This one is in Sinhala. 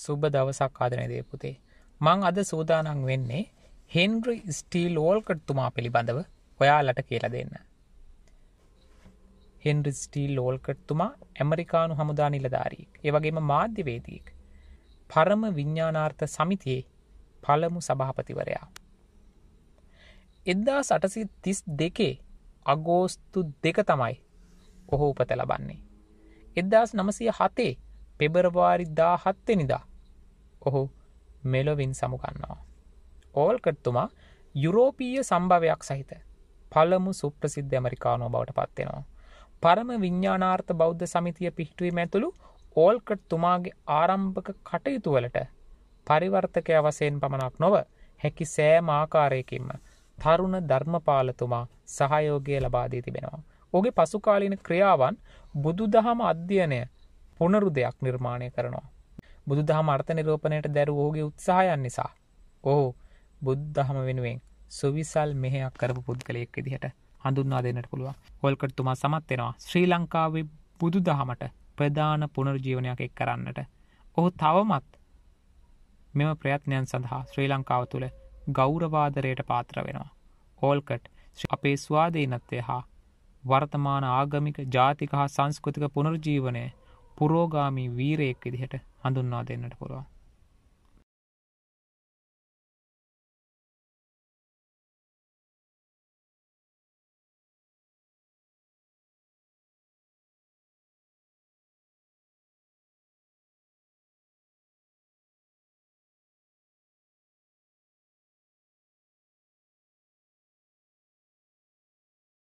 සුබ දවසක් ආදනදේ පුතේ මං අද සූදානං වෙන්නේ හෙන්ඩ්‍රි ස්ටීල් ඕල්කට්තුමා පිළිබඳව ඔයාලට කියල දෙන්න හෙන්ඩි ස්ටීල් ඕල්කට්තුමා ඇමරිකානු හමුදා නිලධාරීක් ඒවගේම මාධ්‍යවේදීක් පරම විඤ්ඥානාර්ථ සමිතියේ පළමු සභාපතිවරයා එද්දා සටසි තිස් දෙකේ අගෝස්තු දෙක තමයි ඔහු උපත ලබන්නේ එදදාස් නමසය හතේ පෙබරවාරි දා හත්තෙනිදා ඔහු මෙලොවින් සමුගන්නවා. ඕල්කට්තුමා යුරෝපීය සම්භවයක් සහිත පළමු සුප්‍රසිද්ධ ඇමරිකානෝ බවට පත්වෙනවා. පරම විඤ්ඥානාර්ථ බෞද්ධ සමිතිය පිහිටුවීම ඇතුළු ඕල්කට් තුමාගේ ආරම්භක කටයුතුවලට පරිවර්තකය වසයෙන් පමණක් නොව හැකි සෑම ආකාරයකින්ම තරුණ ධර්මපාලතුමා සහයෝගය ලබාදී තිබෙනවා. ඔගේ පසුකාලීන ක්‍රියාවන් බුදු දහම අධ්‍යයනය පොනරු දෙයක් නිර්මාණය කරනවා. බුදු දහම අර්ථ නිරෝපණයට දැරු ඕගේ උත්සාහයන් නිසා. ඕහු බුද්ධහම වෙනුවෙන් සුවිසල් මෙහයක් කරපු පුද්ගලයෙක් විදිහට හඳුන්වා දෙන්නට පුළුවන් හොල්කට තුමා සමත්වෙනවා ශ්‍රී ලංකාවේ බුදු දහමට ප්‍රධාන පුනර්ජීවනයක් එක් කරන්නට. ඔහු තවමත් මෙම ප්‍රයත්නයන් සඳහා ශ්‍රී ලංකාව තුළ ගෞරවාදරයට පාත්‍ර වෙනවා. හෝල්කට් අපේ ස්වාධීනත්වය හා වර්තමාන ආගමික ජාතික හා සංස්කෘතික පුනර්ජීවනය පුරෝගාමී වීරයෙක් විදිහට හඳුන්වා දෙන්නට පුළුවන්